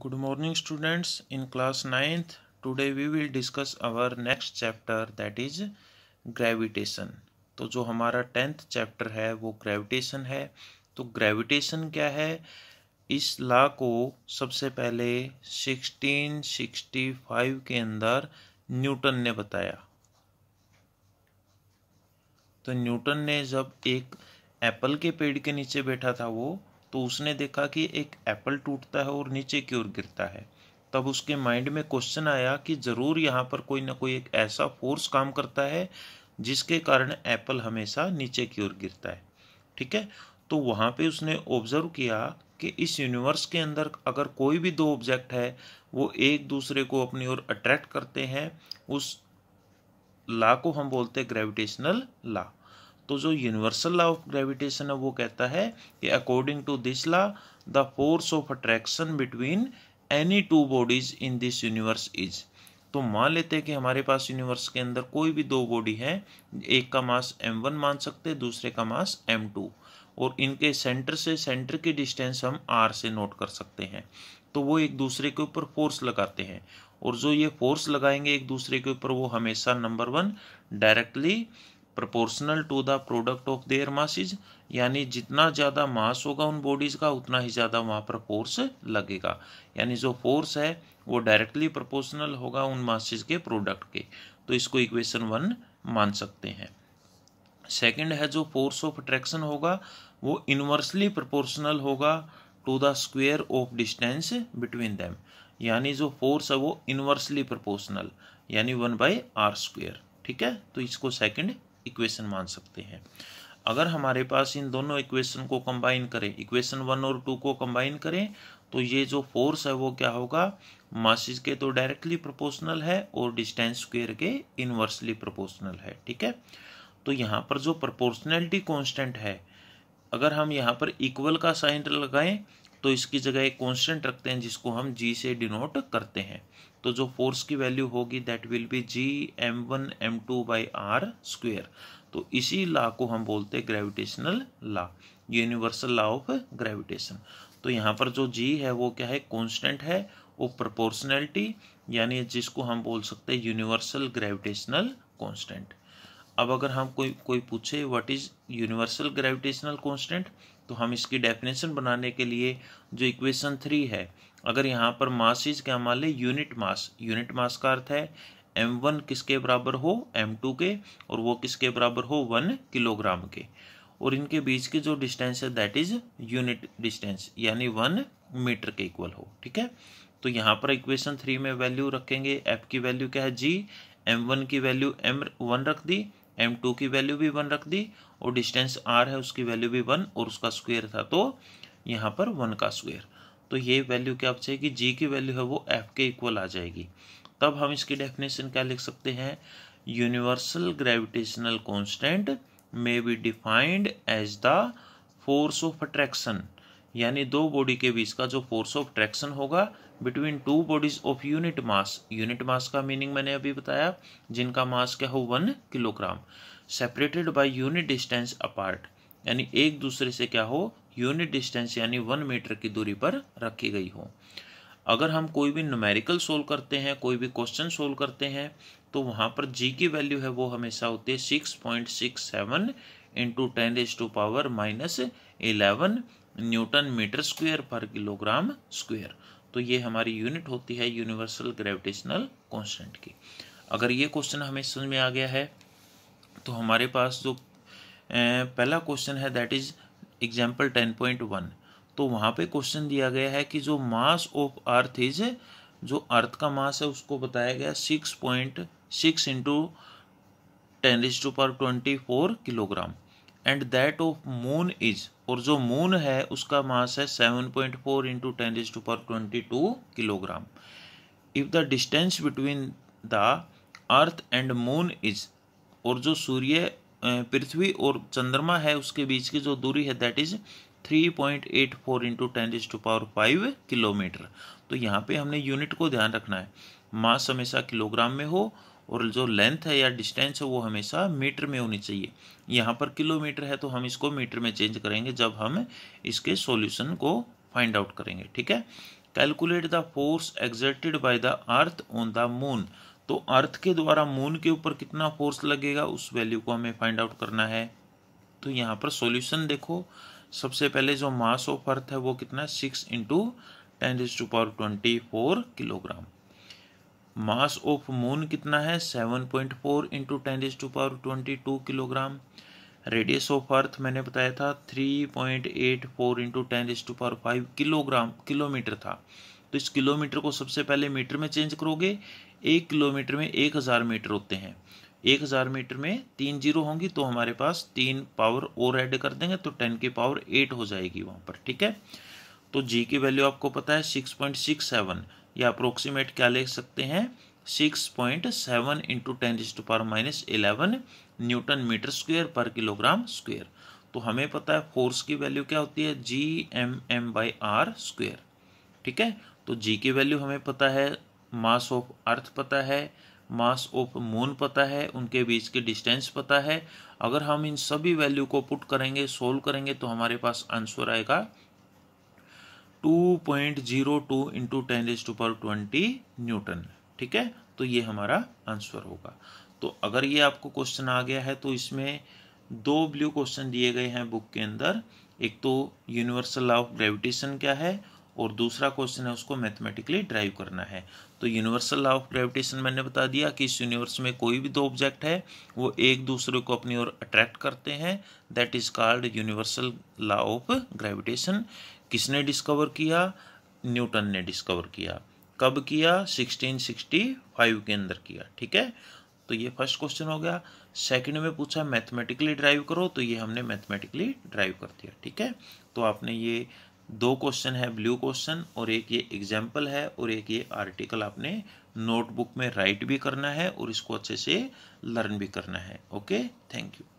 good morning students in class 9th today we will discuss our next chapter that is gravitation तो जो हमारा tenth chapter है वो gravitation है तो ग्रेविटेशन क्या है इस लॉ को सबसे पहले 1665 के अंदर न्यूटन ने बताया तो न्यूटन ने जब एक एप्पल के पेड़ के नीचे बैठा था वो तो उसने देखा कि एक एप्पल टूटता है और नीचे की ओर गिरता है तब उसके माइंड में क्वेश्चन आया कि ज़रूर यहाँ पर कोई ना कोई एक ऐसा फोर्स काम करता है जिसके कारण एप्पल हमेशा नीचे की ओर गिरता है ठीक है तो वहाँ पे उसने ऑब्जर्व किया कि इस यूनिवर्स के अंदर अगर कोई भी दो ऑब्जेक्ट है वो एक दूसरे को अपनी ओर अट्रैक्ट करते हैं उस ला को हम बोलते हैं ग्रेविटेशनल ला तो जो यूनिवर्सल लॉ ऑफ ग्रेविटेशन है वो कहता है कि according to this law the force of attraction between any two bodies in this universe is तो मान लेते हैं कि हमारे पास यूनिवर्स के अंदर कोई भी दो बॉडी है एक का मास m1 मान सकते हैं दूसरे का मास m2 और इनके सेंटर से सेंटर की डिस्टेंस हम r से नोट कर सकते हैं तो वो एक दूसरे के ऊपर फोर्स लगाते हैं और जो ये फोर्स लगाएंगे एक दूसरे के ऊपर वो हमेशा number one directly proportional to the product of their masses यानी जितना ज़्यादा मास होगा उन बॉडीज़ का उतना ही ज़्यादा वहाँ पर फोर्स लगेगा यानी जो फोर्स है वो डायरेक्टली प्रोपोर्शनल होगा उन मासिज के प्रोडक्ट के तो इसको इक्वेशन वन मान सकते हैं सेकंड है जो फोर्स ऑफ अट्रैक्शन होगा वो इनवर्सली प्रोपोर्शनल होगा to the square of distance between them यानी जो फोर्स है वो इनवर्सली प्रोपोर्शनल यानी वन बाई आर स्क्वेयर ठीक है तो इसको सेकंड इक्वेशन मान सकते हैं अगर हमारे पास इन दोनों इक्वेशन को कंबाइन करें इक्वेशन वन और टू को कंबाइन करें तो ये जो फोर्स है वो क्या होगा मासिस के तो डायरेक्टली प्रोपोर्शनल है और डिस्टेंस स्क्वेयर के इनवर्सली प्रोपोर्शनल है ठीक है तो यहाँ पर जो प्रोपोर्शनैलिटी कांस्टेंट है अगर हम यहाँ पर इक्वल का साइन लगाएं तो इसकी जगह एक कॉन्स्टेंट रखते हैं जिसको हम जी से डिनोट करते हैं तो जो फोर्स की वैल्यू होगी that will be G M one M two by R square तो इसी लॉ को हम बोलते हैं gravitational law universal law of gravitation तो यहाँ पर जो जी है वो क्या है कॉन्स्टेंट है वो प्रोपोर्शनैलिटी यानी जिसको हम बोल सकते हैं यूनिवर्सल ग्रेविटेशनल कॉन्स्टेंट अब अगर हम कोई कोई पूछे what is universal gravitational constant तो हम इसकी डेफिनेशन बनाने के लिए जो इक्वेशन थ्री है अगर यहाँ पर मास इज क्या मान लें यूनिट मास यूनिट मास का अर्थ है एम वन किसके बराबर हो एम टू के और वो किसके बराबर हो वन किलोग्राम के और इनके बीच की जो डिस्टेंस है दैट इज यूनिट डिस्टेंस यानी वन मीटर के इक्वल हो ठीक है तो यहाँ पर इक्वेशन थ्री में वैल्यू रखेंगे एफ की वैल्यू क्या है जी एम वन की वैल्यू एम वन रख दी एम टू की वैल्यू भी वन रख दी और डिस्टेंस आर है उसकी वैल्यू भी वन और उसका स्क्वेयर था तो यहाँ पर वन का स्क्वेयर तो ये वैल्यू क्या बचेगी जी की वैल्यू है वो एफ के इक्वल आ जाएगी तब हम इसकी डेफिनेशन क्या लिख सकते हैं universal gravitational constant may be defined as the force of attraction यानी दो बॉडी के बीच का जो फोर्स ऑफ ट्रैक्शन होगा between two bodies of unit mass unit mass का मीनिंग मैंने अभी बताया जिनका मास क्या हो one kilogram separated by unit distance apart यानी एक दूसरे से क्या हो यूनिट डिस्टेंस यानी वन मीटर की दूरी पर रखी गई हो अगर हम कोई भी न्यूमेरिकल सोल्व करते हैं कोई भी क्वेश्चन सोल्व करते हैं तो वहाँ पर जी की वैल्यू है वो हमेशा होती है six point six seven into ten is to power minus eleven newton metre square per kilogram square तो ये हमारी यूनिट होती है यूनिवर्सल ग्रेविटेशनल कांस्टेंट की अगर ये क्वेश्चन हमें समझ में आ गया है तो हमारे पास जो पहला क्वेश्चन है that is example ten point one तो वहाँ पे क्वेश्चन दिया गया है कि जो मास ऑफ अर्थ इज जो अर्थ का मास है उसको बताया गया six point six into ten is to power twenty four kilogram and that of moon is और जो मून है उसका मास है seven point four into ten is to power twenty two kilogram if the distance between the earth and moon is और जो सूर्य पृथ्वी और चंद्रमा है उसके बीच की जो दूरी है that is three point eight four into ten is to power five kilometre तो यहाँ पे हमने यूनिट को ध्यान रखना है मास हमेशा किलोग्राम में हो और जो लेंथ है या डिस्टेंस है वो हमेशा मीटर में होनी चाहिए यहाँ पर किलोमीटर है तो हम इसको मीटर में चेंज करेंगे जब हम इसके सॉल्यूशन को फाइंड आउट करेंगे ठीक है calculate the force exerted by the earth on the moon तो अर्थ के द्वारा मून के ऊपर कितना फोर्स लगेगा उस वैल्यू को हमें फाइंड आउट करना है तो यहाँ पर सोल्यूशन देखो सबसे पहले जो मास ऑफ अर्थ है वो कितना six into ten is to power twenty four kilogram mass of moon कितना है 7.4 point four into ten is to power twenty two kilogram radius of earth मैंने बताया था 3.84 point eight four into ten is to power five kilogram kilometre था तो इस kilometre को सबसे पहले मीटर में चेंज करोगे एक किलोमीटर में एक हज़ार मीटर होते हैं एक हज़ार मीटर में तीन जीरो होंगी तो हमारे पास तीन पावर और ऐड कर देंगे तो टेन की पावर एट हो जाएगी वहाँ पर ठीक है तो जी की वैल्यू आपको पता है सिक्स पॉइंट सिक्स सेवन या अप्रोक्सीमेट क्या ले सकते हैं six point seven into ten to power minus eleven newton metre square per kilogram square तो हमें पता है फोर्स की वैल्यू क्या होती है G M M by R square ठीक है तो जी की वैल्यू हमें पता है मास ऑफ अर्थ पता है मास ऑफ मून पता है उनके बीच के डिस्टेंस पता है अगर हम इन सभी वैल्यू को पुट करेंगे सोल्व करेंगे तो हमारे पास आंसर आएगा two point zero two into ten is to power twenty newton ठीक है तो ये हमारा आंसर होगा तो अगर ये आपको क्वेश्चन आ गया है तो इसमें दो ब्लू क्वेश्चन दिए गए हैं बुक के अंदर एक तो यूनिवर्सल लॉ ऑफ ग्रेविटेशन क्या है और दूसरा क्वेश्चन है उसको मैथमेटिकली ड्राइव करना है तो यूनिवर्सल लॉ ऑफ ग्रेविटेशन मैंने बता दिया कि इस यूनिवर्स में कोई भी दो ऑब्जेक्ट है वो एक दूसरे को अपनी ओर अट्रैक्ट करते हैं that is called universal law of gravitation किसने डिस्कवर किया न्यूटन ने डिस्कवर किया कब किया 1665 के अंदर किया ठीक है तो ये फर्स्ट क्वेश्चन हो गया सेकंड में पूछा मैथमेटिकली ड्राइव करो तो ये हमने मैथमेटिकली ड्राइव कर दिया ठीक है तो आपने ये दो क्वेश्चन है ब्लू क्वेश्चन और एक ये एग्जाम्पल है और एक ये आर्टिकल आपने नोटबुक में राइट भी करना है और इसको अच्छे से लर्न भी करना है ओके थैंक यू